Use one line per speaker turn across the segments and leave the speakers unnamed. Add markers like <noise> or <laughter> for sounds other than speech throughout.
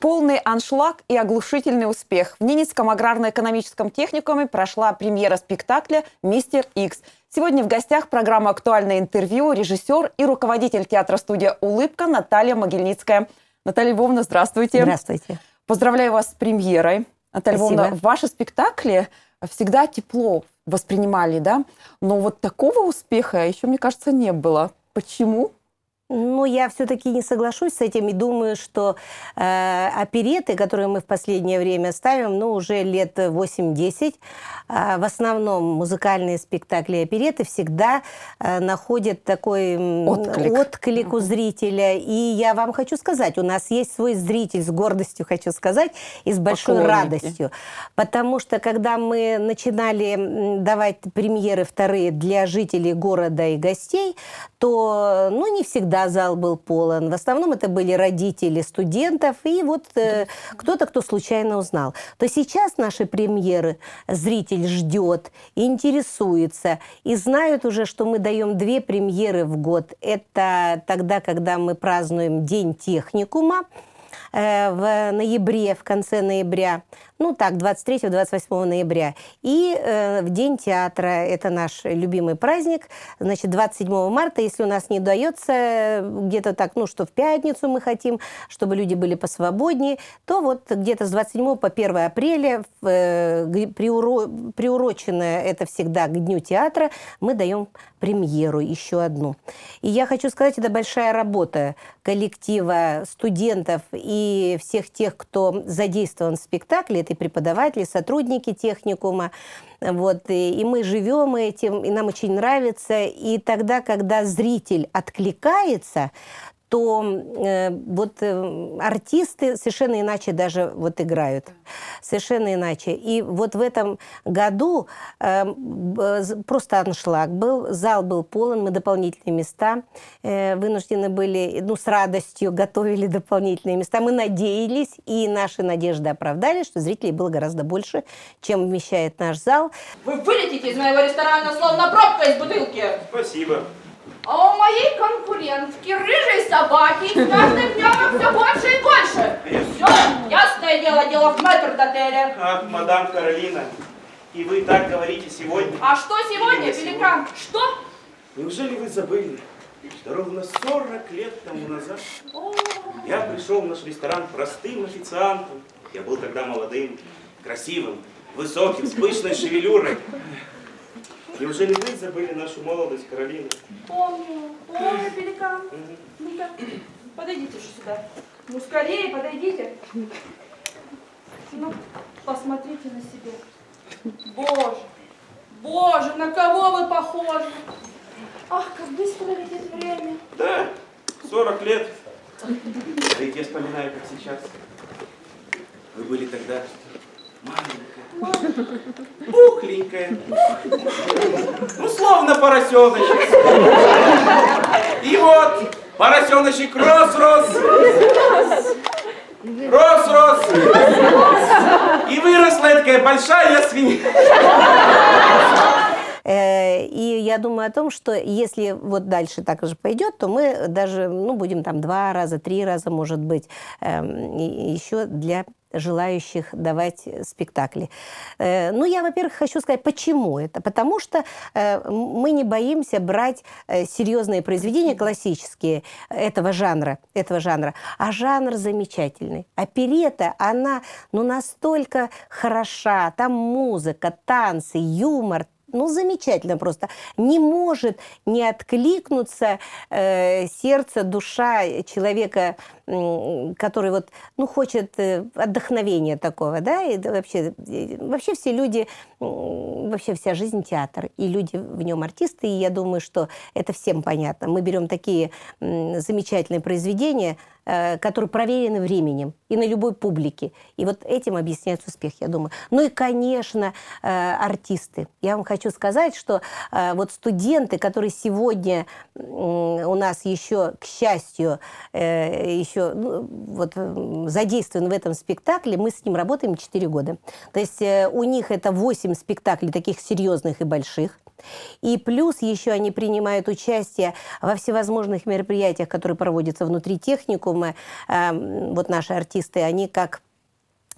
Полный аншлаг и оглушительный успех. В Ненецком аграрно-экономическом техникуме прошла премьера спектакля «Мистер Икс». Сегодня в гостях программа «Актуальное интервью» режиссер и руководитель театра-студия «Улыбка» Наталья Могильницкая. Наталья Львовна, здравствуйте. Здравствуйте. Поздравляю вас с премьерой. Наталья Спасибо. Львовна, ваши спектакли всегда тепло воспринимали, да? Но вот такого успеха еще, мне кажется, не было. Почему? Ну, я все-таки не соглашусь с этим и думаю, что э,
опереты, которые мы в последнее время ставим, ну, уже лет 8-10, э, в основном музыкальные спектакли и опереты всегда э, находят такой отклик, отклик у зрителя. И я вам хочу сказать, у нас есть свой зритель, с гордостью хочу сказать, и с большой Поклонники. радостью. Потому что, когда мы начинали давать премьеры вторые для жителей города и гостей, то, э, ну, не всегда когда зал был полон. В основном это были родители студентов и вот э, кто-то, кто случайно узнал. То сейчас наши премьеры зритель ждет, интересуется и знают уже, что мы даем две премьеры в год. Это тогда, когда мы празднуем День техникума, э, в ноябре, в конце ноября ну так, 23-28 ноября. И э, в День театра, это наш любимый праздник, значит, 27 марта, если у нас не удается э, где-то так, ну, что в пятницу мы хотим, чтобы люди были посвободнее, то вот где-то с 27 по 1 апреля, э, приуро, приурочено это всегда к Дню театра, мы даем премьеру еще одну. И я хочу сказать, это большая работа коллектива студентов и всех тех, кто задействован в спектакле и преподаватели, сотрудники техникума. Вот, и, и мы живем этим, и нам очень нравится. И тогда, когда зритель откликается, то э, вот э, артисты совершенно иначе даже вот играют. Совершенно иначе. И вот в этом году э, просто аншлаг был, зал был полон, мы дополнительные места э, вынуждены были, ну, с радостью готовили дополнительные места. Мы надеялись, и наши надежды оправдали, что зрителей было гораздо больше, чем вмещает наш зал.
Вы вылетите из моего ресторана словно пробка из бутылки! Спасибо. А у моей конкурентки, рыжей собаки, с каждым днем все больше и больше. Все, ясное дело, дело в метрдотеле. Ах, мадам Каролина, и вы так говорите сегодня. А что сегодня, Пеликан? Что? Неужели вы забыли, что ровно 40 лет тому назад О -о -о. я пришел в наш ресторан простым официантом. Я был тогда молодым, красивым, высоким, с пышной шевелюрой.
Неужели вы забыли нашу молодость, Каролина?
Помню, помню, пеликан. Ну-ка, подойдите же сюда. Ну, скорее подойдите. Ну, посмотрите на себя. Боже, боже, на кого вы похожи? Ах, как быстро летит время. Да, 40 лет. А ведь я вспоминаю, как сейчас. Вы были тогда маленькая. <laughs> Пухленькая. Ну, словно поросеночек. И вот поросеночек рос-рос. Рос-рос. И выросла такая большая свинья.
Э, и я думаю о том, что если вот дальше так же пойдет, то мы даже ну, будем там два раза, три раза, может быть, эм, еще для желающих давать спектакли. Э, ну, я, во-первых, хочу сказать, почему это. Потому что э, мы не боимся брать серьезные произведения классические этого жанра, этого жанра. А жанр замечательный. А перета, она ну, настолько хороша. Там музыка, танцы, юмор, ну, замечательно просто. Не может не откликнуться э, сердце, душа человека который вот, ну, хочет э, отдохновения такого, да, и вообще, э, вообще все люди, вообще вся жизнь театр, и люди в нем артисты, и я думаю, что это всем понятно. Мы берем такие замечательные произведения, э, которые проверены временем и на любой публике. И вот этим объясняется успех, я думаю. Ну и, конечно, артисты. Я вам хочу сказать, что вот студенты, которые сегодня у нас еще, к счастью, еще еще ну, вот, э, задействован в этом спектакле, мы с ним работаем 4 года. То есть э, у них это 8 спектаклей таких серьезных и больших. И плюс еще они принимают участие во всевозможных мероприятиях, которые проводятся внутри техникума. Эм, вот наши артисты, они как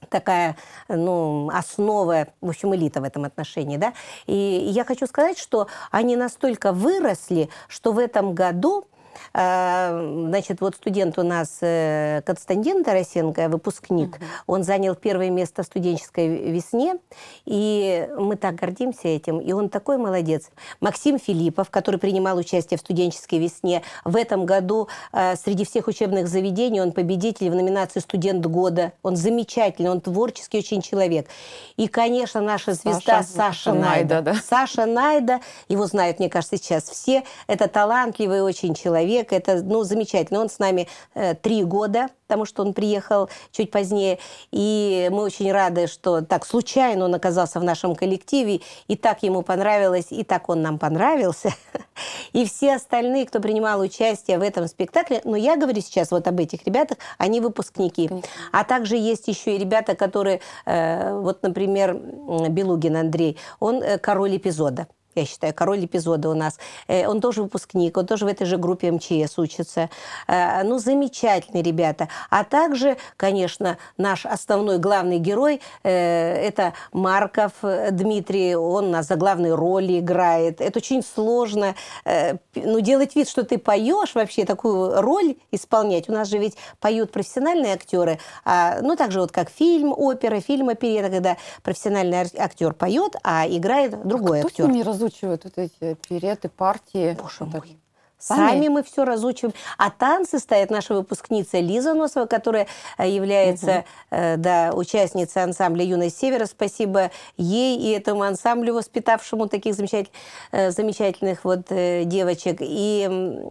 такая, ну, основа, в общем, элита в этом отношении, да. И я хочу сказать, что они настолько выросли, что в этом году Значит, вот студент у нас э, Константин Тарасенко, выпускник, он занял первое место в студенческой весне, и мы так гордимся этим, и он такой молодец. Максим Филиппов, который принимал участие в студенческой весне, в этом году э, среди всех учебных заведений он победитель в номинации «Студент года». Он замечательный, он творческий очень человек. И, конечно, наша звезда Саша, Саша Найда. Найда да. Саша Найда, его знают, мне кажется, сейчас все. Это талантливый очень человек, человек, это ну, замечательно. Он с нами э, три года, потому что он приехал чуть позднее. И мы очень рады, что так случайно он оказался в нашем коллективе, и так ему понравилось, и так он нам понравился. <laughs> И все остальные, кто принимал участие в этом спектакле, но я говорю сейчас вот об этих ребятах, они выпускники. А также есть еще и ребята, которые, э, вот, например, Белугин Андрей, он э, король эпизода я считаю, король эпизода у нас. Э, он тоже выпускник, он тоже в этой же группе МЧС учится. Э, ну, замечательные ребята. А также, конечно, наш основной главный герой э, – это Марков Дмитрий. Он нас за главной роли играет. Это очень сложно. Ну, делать вид, что ты поешь вообще, такую роль исполнять. У нас же ведь поют профессиональные актеры. А, ну, также вот как фильм, опера, фильм, оперета, когда профессиональный актер поет, а играет другой
а актер разучивают вот эти переты партии. Боже мой. Сами Память.
мы все разучиваем. А танцы стоят наша выпускница Лиза Носова, которая э, является угу. да, участницей ансамбля «Юность Севера». Спасибо ей и этому ансамблю, воспитавшему таких замечатель, э, замечательных вот девочек. И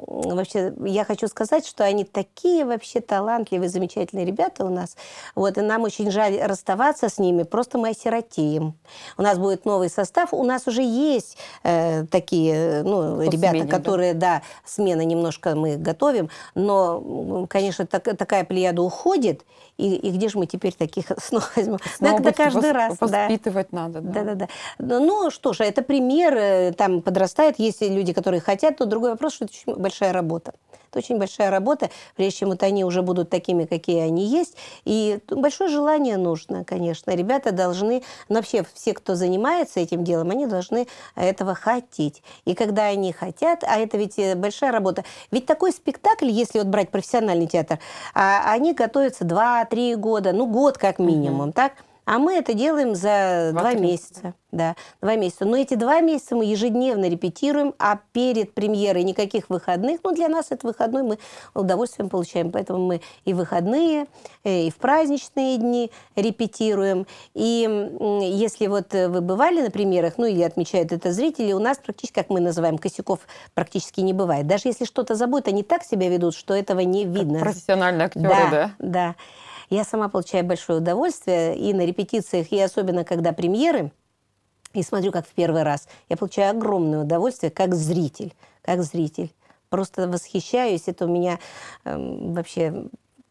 вообще я хочу сказать, что они такие вообще талантливые, замечательные ребята у нас. Вот, и нам очень жаль расставаться с ними, просто мы осиротеем. У нас будет новый состав, у нас уже есть э, такие ну, ребята, семейным, которые да? да, смена немножко мы готовим, но, конечно, так, такая плеяда уходит, и, и где же мы теперь таких <laughs> снова возьмем? Снова да, каждый раз. Воспитывать да. надо. Да. да, да, да. Ну что ж, это пример, э, там подрастает, есть люди, которые хотят, то другой вопрос, что это очень большая работа. Это очень большая работа, прежде чем вот они уже будут такими, какие они есть. И большое желание нужно, конечно. Ребята должны, но вообще все, кто занимается этим делом, они должны этого хотеть. И когда они хотят, а это ведь э, большая работа. Ведь такой спектакль, если вот брать профессиональный театр, а, они готовятся 2-3 года, ну год как минимум, mm-hmm. так? А мы это делаем за два, месяца. Да. да, два месяца. Но эти два месяца мы ежедневно репетируем, а перед премьерой никаких выходных. Ну, для нас это выходной мы удовольствием получаем. Поэтому мы и выходные, э, и в праздничные дни репетируем. И если вот э, вы бывали на премьерах, ну, или отмечают это зрители, у нас практически, как мы называем, косяков практически не бывает. Даже если что-то забудут, они так себя ведут, что этого не видно. Как профессиональные актеры, да. Да, да. Я сама получаю большое удовольствие и на репетициях, и особенно когда премьеры, и смотрю, как в первый раз. Я получаю огромное удовольствие как зритель, как зритель. Просто восхищаюсь, это у меня э, вообще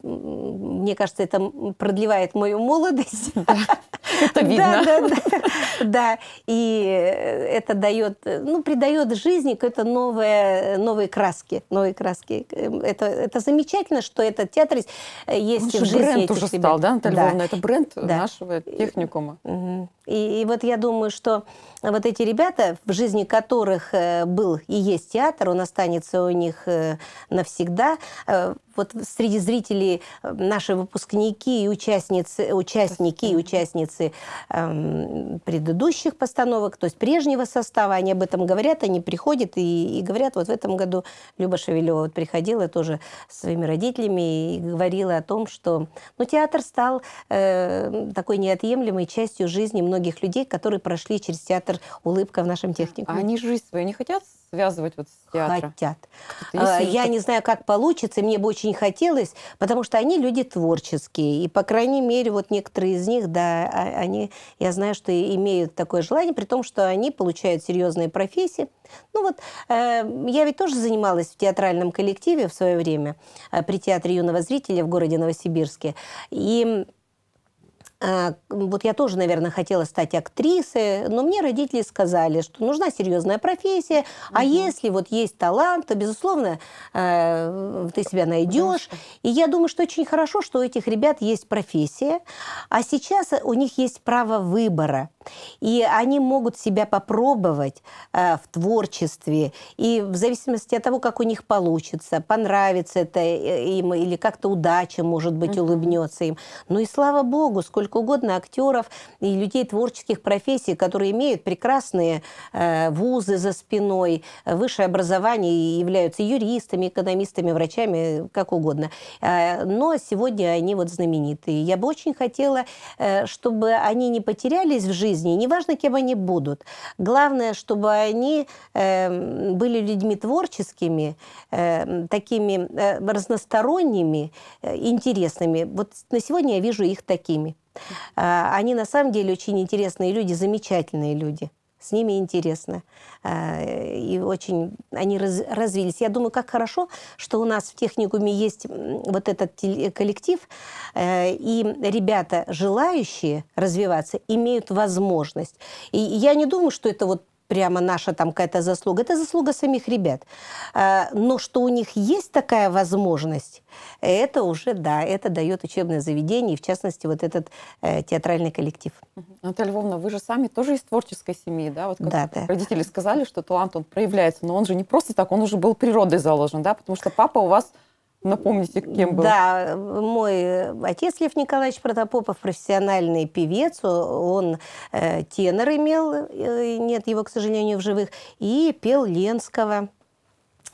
мне кажется, это продлевает мою молодость. <laughs> Это видно. Да, да, да. да. И это дает, ну, придает жизни какие-то новые, новые краски. Новые краски. Это, это замечательно, что этот театр э, есть Он в жизни. бренд уже ребят. стал, да, Наталья да. Львовна? Это
бренд да. нашего техникума.
И, и вот я думаю, что вот эти ребята, в жизни которых э, был и есть театр, он останется у них э, навсегда, вот среди зрителей э, наши выпускники и участницы, участники и участницы эм, предыдущих постановок, то есть прежнего состава, они об этом говорят, они приходят и, и говорят, вот в этом году Люба Шевелева вот приходила тоже со своими родителями и говорила о том, что ну, театр стал э, такой неотъемлемой частью жизни многих людей, которые прошли через театр «Улыбка» в нашем техникуме. А они
жизнь свою не хотят связывать вот с театром? Хотят. А, я не знаю,
как получится, мне бы очень очень хотелось, потому что они люди творческие. И, по крайней мере, вот некоторые из них, да, а, они, я знаю, что имеют такое желание, при том, что они получают серьезные профессии. Ну вот, э, я ведь тоже занималась в театральном коллективе в свое время э, при Театре юного зрителя в городе Новосибирске. И а, вот я тоже, наверное, хотела стать актрисой, но мне родители сказали, что нужна серьезная профессия, а если вот есть талант, то, безусловно, э, ты себя найдешь. Хорошо. И я думаю, что очень хорошо, что у этих ребят есть профессия, а сейчас у них есть право выбора. И они могут себя попробовать э, в творчестве. И в зависимости от того, как у них получится, понравится это э, им или как-то удача, может быть, mm-hmm. улыбнется им. Ну и слава богу, сколько угодно актеров и людей творческих профессий, которые имеют прекрасные э, вузы за спиной, высшее образование и являются юристами, экономистами, врачами, как угодно. Э, но сегодня они вот знаменитые. Я бы очень хотела, э, чтобы они не потерялись в жизни, жизни. неважно, кем они будут. Главное, чтобы они э, были людьми творческими, э, такими э, разносторонними, э, интересными. Вот на сегодня я вижу их такими. Э, они на самом деле очень интересные люди, замечательные люди с ними интересно. Э, и очень они развились. Я думаю, как хорошо, что у нас в техникуме есть вот этот коллектив, э, и ребята, желающие развиваться, имеют возможность. И я не думаю, что это вот прямо наша там какая-то заслуга. Это заслуга самих ребят. А, но что у них есть такая возможность, это уже, да, это дает учебное заведение, и в частности вот этот э, театральный коллектив.
Наталья Львовна, вы же сами тоже из творческой семьи, да? Вот как да, да. родители сказали, что талант он проявляется, но он же не просто так, он уже был природой заложен, да? Потому что папа у вас Напомните, кем был. Да, мой отец Лев Николаевич Протопопов,
профессиональный певец, он э, тенор имел, э, нет его, к сожалению, в живых, и пел Ленского.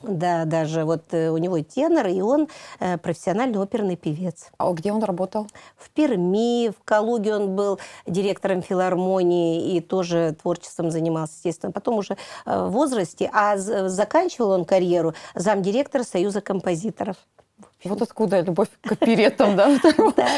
Да, даже вот э, у него тенор, и он э, профессиональный оперный певец. А где он работал? В Перми, в Калуге он был директором филармонии и тоже творчеством занимался, естественно. Потом уже э, в возрасте, а заканчивал он карьеру замдиректора Союза композиторов. Вот откуда любовь к оперетам, да? <laughs>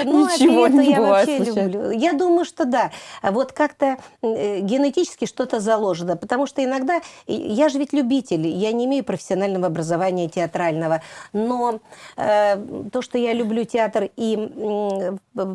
Ну, ничего не бывает Я думаю, что да. Вот как-то э, генетически что-то заложено. Потому что иногда... Я же ведь любитель. Я не имею профессионального образования театрального. Но э, то, что я люблю театр и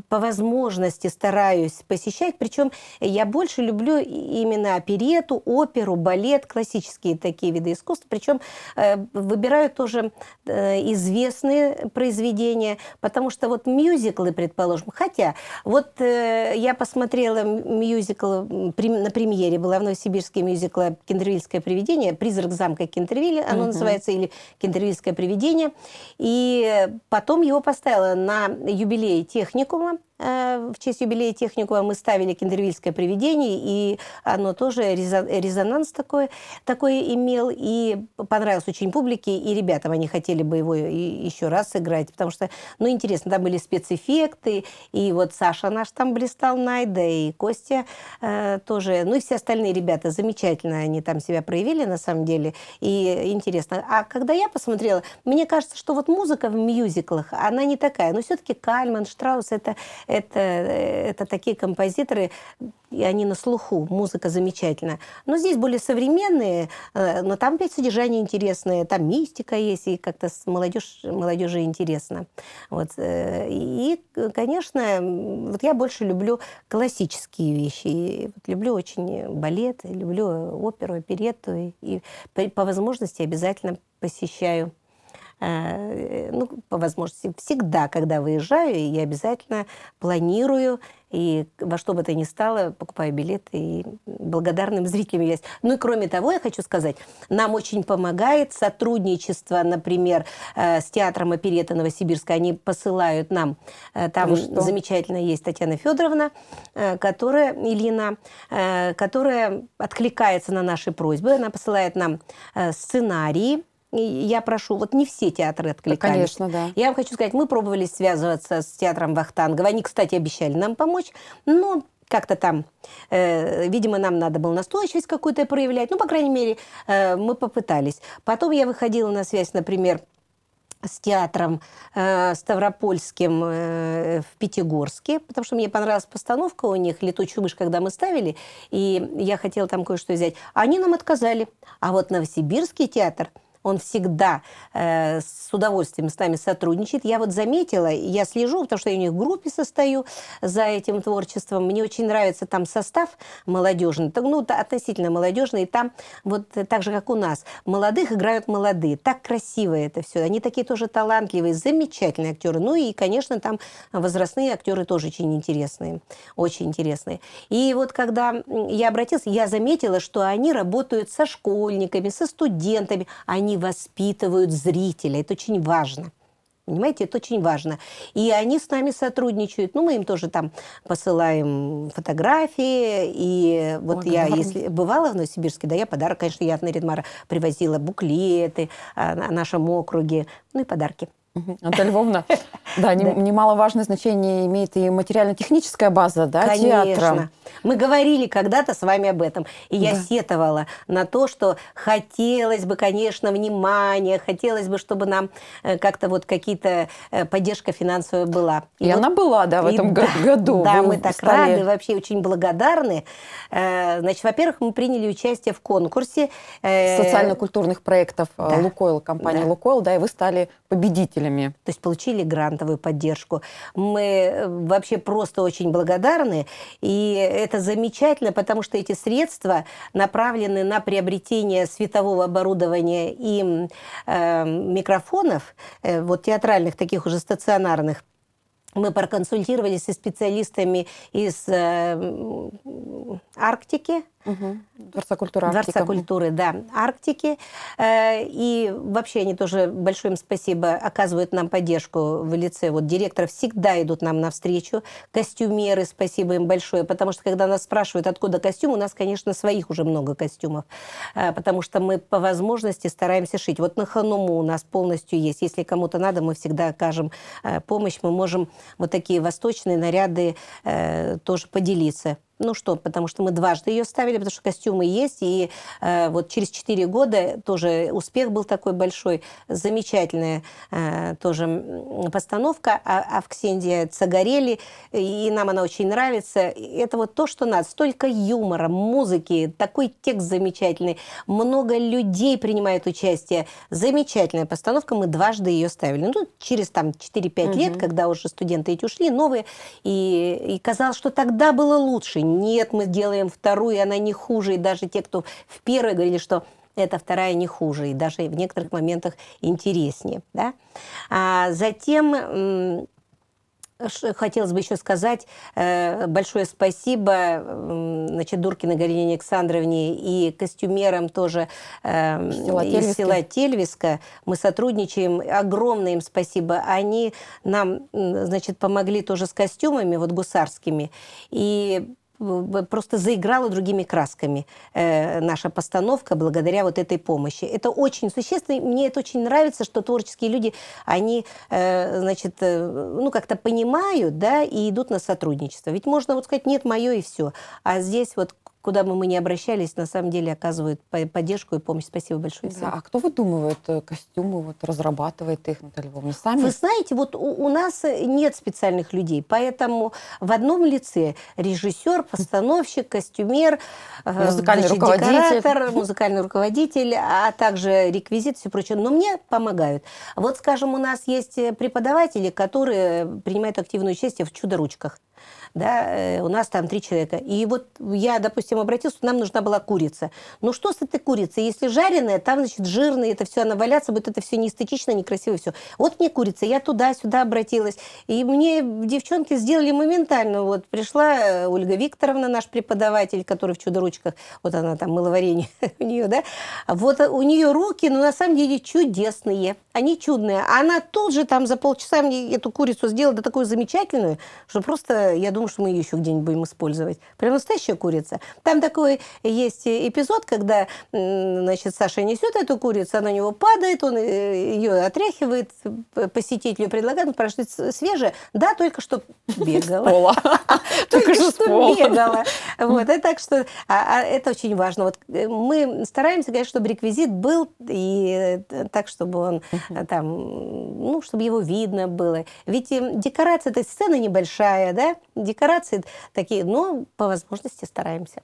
по возможности стараюсь посещать. Причем я больше люблю именно оперету, оперу, балет, классические такие виды искусства. Причем э, выбираю тоже известные произведения, потому что вот мюзиклы, предположим, хотя вот э, я посмотрела мюзикл, на премьере была в Новосибирске мюзикла «Кентервильское привидение», «Призрак замка Кентервилля», оно угу. называется, или «Кентервильское привидение», и потом его поставила на юбилей техникума, Э, в честь юбилея техникума мы ставили киндервильское привидение, и оно тоже резонанс такой, такой имел, и понравилось очень публике, и ребятам они хотели бы его еще раз сыграть, потому что, ну, интересно, там были спецэффекты, и вот Саша наш там блистал, Найда, и Костя э, тоже, ну, и все остальные ребята, замечательно они там себя проявили, на самом деле, и интересно. А когда я посмотрела, мне кажется, что вот музыка в мюзиклах, она не такая, но все-таки Кальман, Штраус, это это, это такие композиторы, и они на слуху, музыка замечательная. Но здесь более современные, э, но там опять содержание интересное, там мистика есть, и как-то с молодежь, молодежи интересно. Вот. Э, и, конечно, вот я больше люблю классические вещи. И вот люблю очень балет, люблю оперу, оперетту, и, и по возможности обязательно посещаю Э, ну, по возможности, всегда, когда выезжаю, я обязательно планирую и во что бы то ни стало, покупаю билеты и благодарным зрителям есть. Ну и кроме того, я хочу сказать, нам очень помогает сотрудничество, например, э, с театром оперета Новосибирска. Они посылают нам, э, там замечательно есть Татьяна Федоровна, которая, Ильина, которая откликается на наши просьбы, она посылает нам сценарии, я прошу, вот не все театры откликались. Конечно, да. Я вам хочу сказать, мы пробовали связываться с театром Вахтангова. Они, кстати, обещали нам помочь, но как-то там, э, видимо, нам надо было настойчивость какую-то проявлять. Ну, по крайней мере, э, мы попытались. Потом я выходила на связь, например, с театром э, Ставропольским э, в Пятигорске, потому что мне понравилась постановка у них «Летучий мышь», когда мы ставили, и я хотела там кое-что взять. Они нам отказали. А вот Новосибирский театр – он всегда э, с удовольствием с нами сотрудничает. Я вот заметила, я слежу, потому что я у них в группе состою за этим творчеством. Мне очень нравится там состав молодежный, ну, относительно молодежный, и там вот так же, как у нас, молодых играют молодые. Так красиво это все. Они такие тоже талантливые, замечательные актеры. Ну и, конечно, там возрастные актеры тоже очень интересные. Очень интересные. И вот когда я обратилась, я заметила, что они работают со школьниками, со студентами. Они они воспитывают зрителя. Это очень важно. Понимаете, это очень важно. И они с нами сотрудничают. Ну, мы им тоже там посылаем фотографии. И вот Ой, я, да. если бывала в Новосибирске, да, я подарок, конечно, я от Наридмара привозила буклеты а, о нашем округе, ну и
подарки. Наталья Львовна, да, немаловажное значение имеет и материально-техническая база да, Конечно. театра.
Мы говорили когда-то с вами об этом, и я да. сетовала на то, что хотелось бы, конечно, внимания, хотелось бы, чтобы нам э, как-то вот какие-то э, поддержка финансовая была. И, и вот, она
была, да, в этом да, году.
Да, мы так стали... рады, вообще очень благодарны. Э, значит, во-первых, мы приняли участие в конкурсе социально-культурных
проектов да. Лукойл,
компания да. Лукойл, да, и вы стали победителем родителями. То есть получили грантовую поддержку. Мы э, вообще просто очень благодарны. И это замечательно, потому что эти средства направлены на приобретение светового оборудования и э, микрофонов, э, вот театральных таких уже стационарных, мы проконсультировались со специалистами из э, Арктики, Угу. Дворца культуры Арктики. Дворца культуры, да, Арктики. Э, и вообще они тоже большое им спасибо оказывают нам поддержку в лице вот директоров. Всегда идут нам навстречу. Костюмеры, спасибо им большое, потому что когда нас спрашивают, откуда костюм, у нас, конечно, своих уже много костюмов, э, потому что мы по возможности стараемся шить. Вот на ханому у нас полностью есть. Если кому-то надо, мы всегда окажем э, помощь. Мы можем вот такие восточные наряды тоже поделиться. Ну что, потому что мы дважды ее ставили, потому что костюмы есть, и э, вот через 4 года тоже успех был такой большой, замечательная э, тоже постановка а, Авксендия Цагарели, и нам она очень нравится. Это вот то, что надо, столько юмора, музыки, такой текст замечательный, много людей принимает участие, замечательная постановка, мы дважды ее ставили. Ну, через там 4-5 угу. лет, когда уже студенты эти ушли, новые, и, и казалось, что тогда было лучше, нет, мы делаем вторую, и она не хуже. И даже те, кто в первой говорили, что эта вторая не хуже, и даже в некоторых моментах интереснее. Да? А затем Хотелось бы еще сказать э, большое спасибо значит, Дуркиной Галине Александровне и костюмерам тоже эм, из села Тельвиска. Мы сотрудничаем. Огромное им спасибо. Они нам значит, помогли тоже с костюмами вот гусарскими. И просто заиграла другими красками э, наша постановка благодаря вот этой помощи. Это очень существенно, мне это очень нравится, что творческие люди, они, э, значит, э, ну, как-то понимают, да, и идут на сотрудничество. Ведь можно вот сказать, нет, мое и все. А здесь вот куда бы мы ни обращались, на самом деле оказывают поддержку и помощь. Спасибо большое Да. А кто выдумывает э,
костюмы, вот, разрабатывает их,
Наталья Львовна, сами? Вы знаете, вот у, у нас э, нет специальных людей, поэтому в одном лице режиссер, <laughs> постановщик, костюмер, э, музыкальный значит, руководитель. декоратор, музыкальный руководитель, а также реквизит и все прочее. Но мне помогают. Вот, скажем, у нас есть преподаватели, которые принимают активное участие в чудо-ручках да, э, у нас там три человека. И вот я, допустим, обратился, нам нужна была курица. Ну что с этой курицей? Если жареная, там, значит, жирная, это все, она валяться будет, это все неэстетично, некрасиво, все. Вот мне курица, я туда-сюда обратилась. И мне девчонки сделали моментально. Вот пришла э, Ольга Викторовна, наш преподаватель, который в «Чудо-ручках», вот она там, мыловарение <laughs> у нее, да, вот у нее руки, ну, на самом деле, чудесные они чудные. А она тут же там за полчаса мне эту курицу сделала, да такую замечательную, что просто, я думаю, что мы ее еще где-нибудь будем использовать. Прям настоящая курица. Там такой есть эпизод, когда, значит, Саша несет эту курицу, она на него падает, он э, ее отряхивает, посетителю предлагает, он прошли свежая. Да, только что <laughs> бегала. <laughs> Только что бегала. <laughs> Вот, и так что а, а, это очень важно. Вот э, мы стараемся, конечно, чтобы реквизит был, и э, так, чтобы он угу. там, ну, чтобы его видно было. Ведь эм, декорация этой сцены небольшая, да, декорации такие, но по возможности стараемся.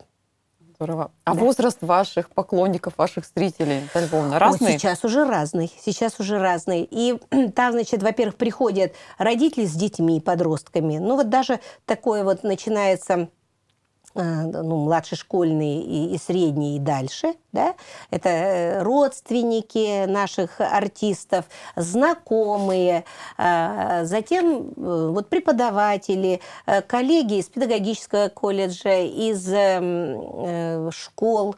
Здорово. А да. возраст ваших поклонников, ваших зрителей, Наталья разный? О, сейчас
уже разный. Сейчас уже разный. И <clears throat> там, значит, во-первых, приходят родители с детьми, подростками. Ну вот даже такое вот начинается Э, ну, младший школьный и, и средний и дальше, да, это э, родственники наших артистов, знакомые, э, затем вот преподаватели, коллеги из педагогического колледжа, из школ,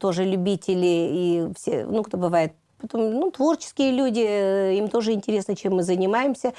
тоже любители и все, ну, кто бывает Потом, ну, творческие люди, им тоже интересно, чем мы занимаемся.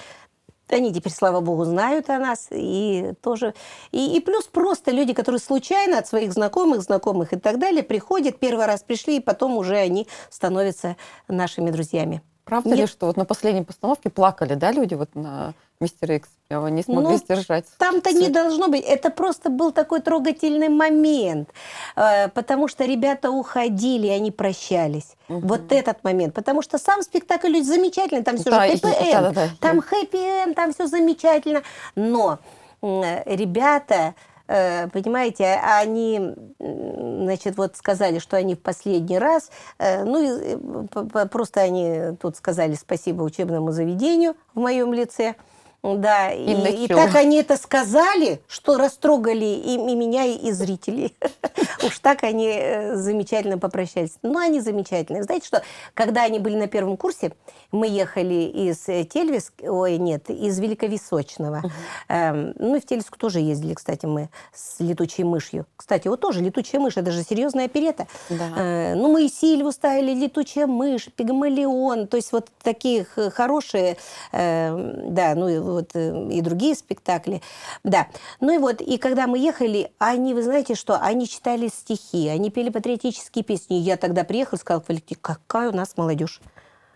Они теперь, слава богу, знают о нас. И тоже... И, и плюс просто люди, которые случайно от своих знакомых, знакомых и так далее приходят, первый раз пришли, и потом уже они становятся нашими друзьями. Правда Нет. ли, что вот на последней
постановке плакали, да, люди вот на мистер Икс прямо не смогли ну, сдержать.
Там-то не должно быть. Это просто был такой трогательный момент, э, потому что ребята уходили, они прощались. Угу. Вот этот момент. Потому что сам спектакль замечательный, там все да, же хэппи-энд, да, да, да. там хэппи-энд, там все замечательно. Но э, ребята Э, понимаете, они, значит, вот сказали, что они в последний раз, э, ну, и э, просто они тут сказали спасибо учебному заведению в моем лице – да, и, и, и так они это сказали, что растрогали и, и меня, и, зрителей. <laughs> Уж так они э, замечательно попрощались. Ну, они замечательные. Знаете что, когда они были на первом курсе, мы ехали из э, Тельвис, ой, нет, из Великовесочного. Эм, ну, и в Тельвиску тоже ездили, кстати, мы с летучей мышью. Кстати, вот тоже летучая мышь, это же серьезная оперета. Да. Э, ну, мы и Сильву ставили, летучая мышь, пигмалион, то есть вот такие хорошие, да, ну, вот, э, и другие спектакли. Да. Ну и вот, и когда мы ехали, они, вы знаете что, они читали стихи, они пели патриотические песни. Я тогда приехала и сказала коллектив, какая у нас молодежь.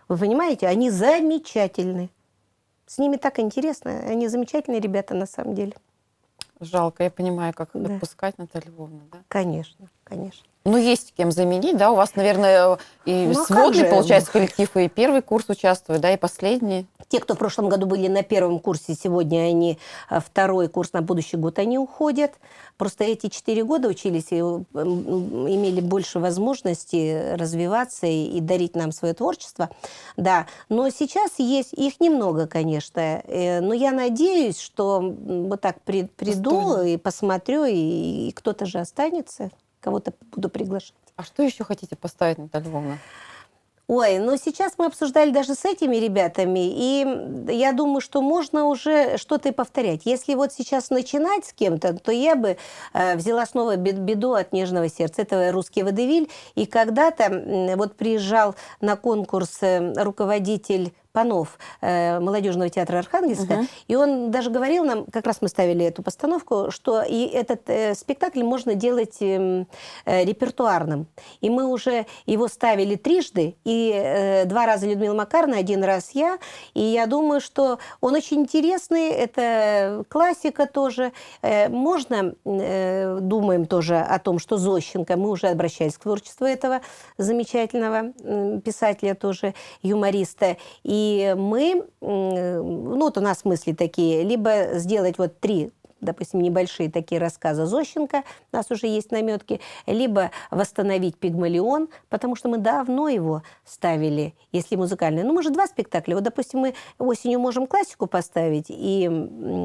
Вы понимаете, они замечательны. С ними так интересно. Они замечательные ребята на самом деле.
Жалко, я понимаю, как да. отпускать, Наталью Львовна, да? Конечно, конечно ну, есть кем заменить, да? У вас, наверное, и ну, а сводный, же... получается, коллектив, и первый курс участвует, да, и
последний. Те, кто в прошлом году были на первом курсе, сегодня они а, второй курс на будущий год, они уходят. Просто эти четыре года учились и имели больше возможностей развиваться и, и дарить нам свое творчество. Да, но сейчас есть, их немного, конечно, э, но я надеюсь, что вот так при, приду Пустой. и посмотрю, и, и кто-то же останется кого-то буду приглашать. А что
еще хотите поставить, Наталья Львовна?
Ой, ну сейчас мы обсуждали даже с этими ребятами, и я думаю, что можно уже что-то и повторять. Если вот сейчас начинать с кем-то, то я бы э, взяла снова беду от нежного сердца. Это русский водевиль. И когда-то вот приезжал на конкурс э, руководитель Панов э, Молодежного театра Архангельска. Угу. И он даже говорил нам, как раз мы ставили эту постановку, что и этот э, спектакль можно делать эм, э, репертуарным. И мы уже его ставили трижды, и два раза Людмила Макарна, один раз я. И я думаю, что он очень интересный, это классика тоже. можно, думаем тоже о том, что Зощенко, мы уже обращались к творчеству этого замечательного писателя тоже, юмориста. И и мы, ну вот у нас мысли такие, либо сделать вот три допустим, небольшие такие рассказы Зощенко, у нас уже есть наметки, либо восстановить «Пигмалион», потому что мы давно его ставили, если музыкальный. Ну, может, два спектакля. Вот, допустим, мы осенью можем классику поставить, и,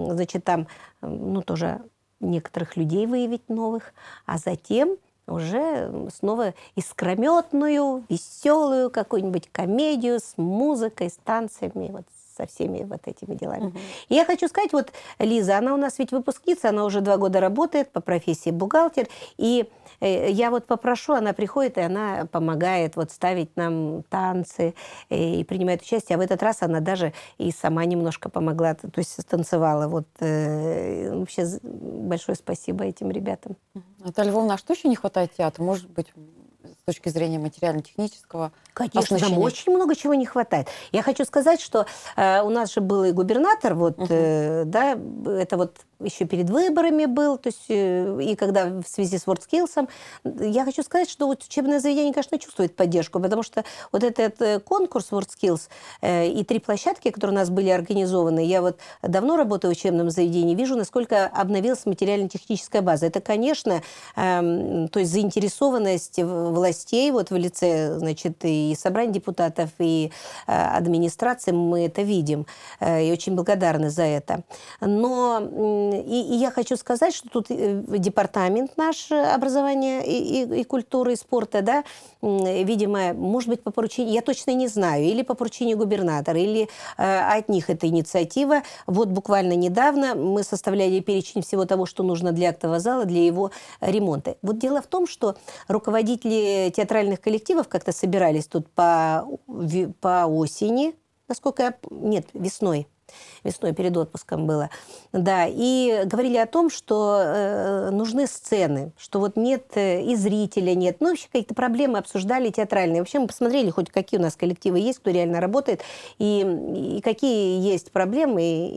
значит, там, ну, тоже некоторых людей выявить новых, а затем уже снова искрометную, веселую какую-нибудь комедию с музыкой, с танцами, вот со всеми вот этими делами. Угу. И я хочу сказать, вот Лиза, она у нас ведь выпускница, она уже два года работает по профессии бухгалтер, и э, я вот попрошу, она приходит, и она помогает вот ставить нам танцы э, и принимает участие. А в этот раз она даже и сама немножко помогла, то есть танцевала. Вот э, вообще
большое спасибо этим ребятам. Угу. Наталья Львовна, а что еще не хватает театру? Может быть, с точки зрения материально-технического Конечно, оснащения? очень много чего не хватает. Я хочу сказать, что
э, у нас же был и губернатор, вот, угу. э, да, это вот еще перед выборами был, то есть э, и когда в связи с WordSkills. Я хочу сказать, что вот учебное заведение, конечно, чувствует поддержку, потому что вот этот э, конкурс WordSkills э, и три площадки, которые у нас были организованы, я вот давно работаю в учебном заведении, вижу, насколько обновилась материально-техническая база. Это, конечно, эм, то есть заинтересованность властей вот в лице, значит, и собрания депутатов, и администрации, мы это видим, и очень благодарны за это. Но и, и я хочу сказать, что тут э, департамент наш э, образования и, и, и культуры, и спорта, да, видимо, может быть, по поручению, я точно не знаю, или по поручению губернатора, или э, от них эта инициатива. Вот буквально недавно мы составляли перечень всего того, что нужно для актового зала, для его ремонта. Вот дело в том, что руководители театральных коллективов как-то собирались тут по, по осени, насколько я... Нет, весной весной перед отпуском было. Да, и говорили о том, что э, нужны сцены, что вот нет э, и зрителя, нет. Ну, вообще какие-то проблемы обсуждали театральные. Вообще мы посмотрели, хоть какие у нас коллективы есть, кто реально работает, и, и какие есть проблемы, и,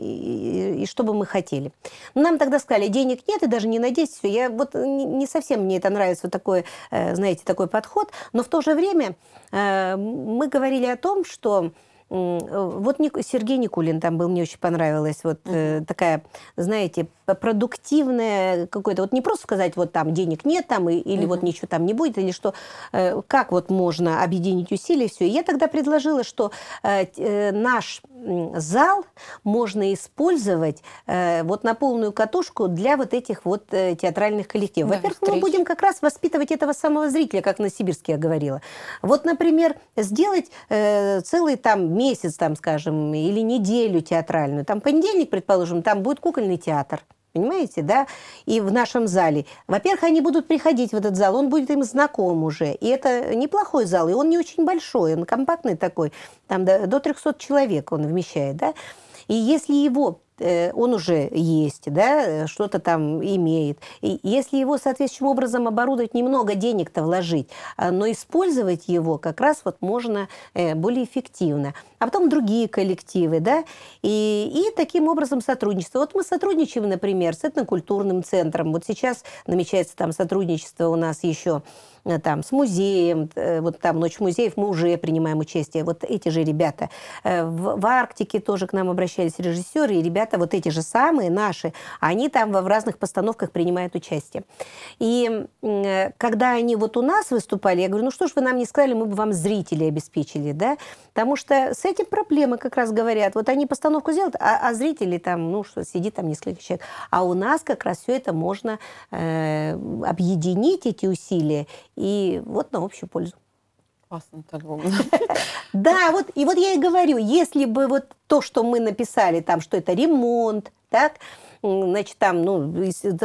и, и что бы мы хотели. Нам тогда сказали, денег нет, и даже не надеюсь все. Я вот не, не совсем мне это нравится, вот такой, э, знаете, такой подход. Но в то же время э, мы говорили о том, что Э, вот Сергей Никулин там был, мне очень понравилась вот mm такая, знаете, продуктивная какой-то, вот не просто сказать, вот там денег нет там, и, или mm вот ничего там не будет, или что, э, как вот можно объединить усилия, все. И я тогда предложила, что наш зал можно использовать э, вот на полную катушку для вот этих вот э, театральных коллективов. Да, Во-первых, мы будем как раз воспитывать этого самого зрителя, как на Сибирске я говорила. Вот, например, сделать э, целый там месяц, там, скажем, или неделю театральную. Там понедельник, предположим, там будет кукольный театр. Понимаете, да? И в нашем зале. Во-первых, они будут приходить в этот зал, он будет им знаком уже. И это неплохой зал, и он не очень большой, он компактный такой, там до 300 человек он вмещает, да? И если его Э, он уже есть, да, э, что-то там имеет. И если его соответствующим образом оборудовать, немного денег-то вложить, а, но использовать его как раз вот можно э, более эффективно. А потом другие коллективы, да, и, и таким образом сотрудничество. Вот мы сотрудничаем, например, с этнокультурным центром. Вот сейчас намечается там сотрудничество у нас еще там, с музеем, вот там Ночь музеев, мы уже принимаем участие. Вот эти же ребята. В, в Арктике тоже к нам обращались режиссеры и ребята ребята вот эти же самые, наши, они там в разных постановках принимают участие. И э, когда они вот у нас выступали, я говорю, ну что ж вы нам не сказали, мы бы вам зрителей обеспечили, да? Потому что с этим проблемы как раз говорят. Вот они постановку сделают, а, а зрители там, ну что, сидит там несколько человек. А у нас как раз все это можно э, объединить, эти усилия, и вот на общую пользу опасно так <laughs> Да, вот, и вот я и говорю, если бы вот то, что мы написали там, что это ремонт, так, значит, там, ну,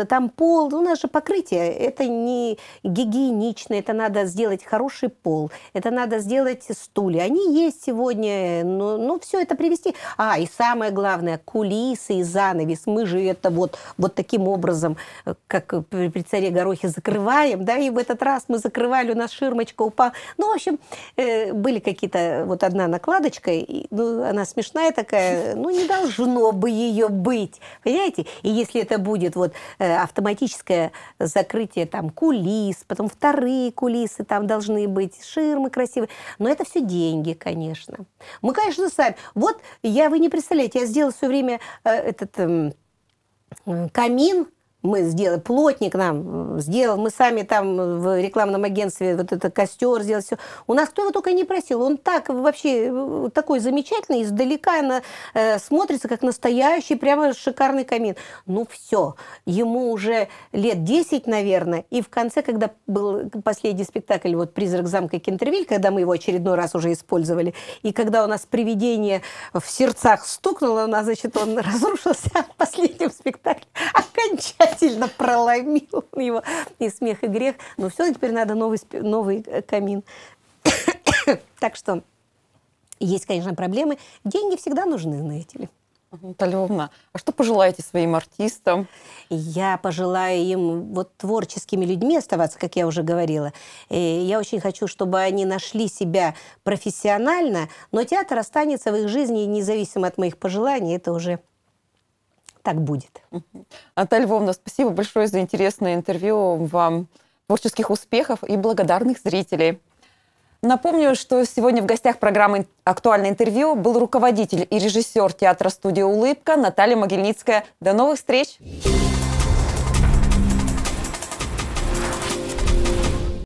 там пол, ну, у нас же покрытие, это не гигиенично, это надо сделать хороший пол, это надо сделать стулья. Они есть сегодня, но, ну, но ну, все это привести. А, и самое главное, кулисы и занавес. Мы же это вот, вот таким образом, э, как при, царе Горохе, закрываем, да, и в этот раз мы закрывали, у нас ширмочка упала. Ну, в общем, э, были какие-то, вот одна накладочка, и, ну, она смешная такая, ну, не должно бы ее быть, понимаете? И если это будет вот э, автоматическое закрытие там кулис, потом вторые кулисы там должны быть, ширмы красивые. Но это все деньги, конечно. Мы, конечно, сами. Вот я, вы не представляете, я сделала все время э, этот эм, э, камин мы сделали, плотник нам сделал, мы сами там э, в рекламном агентстве вот этот костер сделали, все. У нас кто его только не просил. Он так вообще э, такой замечательный, издалека на, э, смотрится, как настоящий, прямо шикарный камин. Ну все, ему уже лет 10, наверное, и в конце, когда был последний спектакль, вот «Призрак замка Кентервиль», когда мы его очередной раз уже использовали, и когда у нас привидение в сердцах стукнуло, у нас, значит, он <laughs> разрушился в последнем спектакле окончательно сильно проломил <laughs> его и смех, и грех. Но все, теперь надо новый, новый э, камин. <coughs> так что есть, конечно, проблемы. Деньги всегда нужны, знаете ли. Талевна, а что
пожелаете своим артистам? Я
пожелаю им вот творческими людьми оставаться, как я уже говорила. И э, я очень хочу, чтобы они нашли себя профессионально, но театр останется в их жизни независимо
от моих пожеланий. Это уже так будет. Наталья Львовна, спасибо большое за интересное интервью. Вам творческих успехов и благодарных зрителей. Напомню, что сегодня в гостях программы «Актуальное интервью» был руководитель и режиссер театра студии «Улыбка» Наталья Могильницкая. До новых встреч!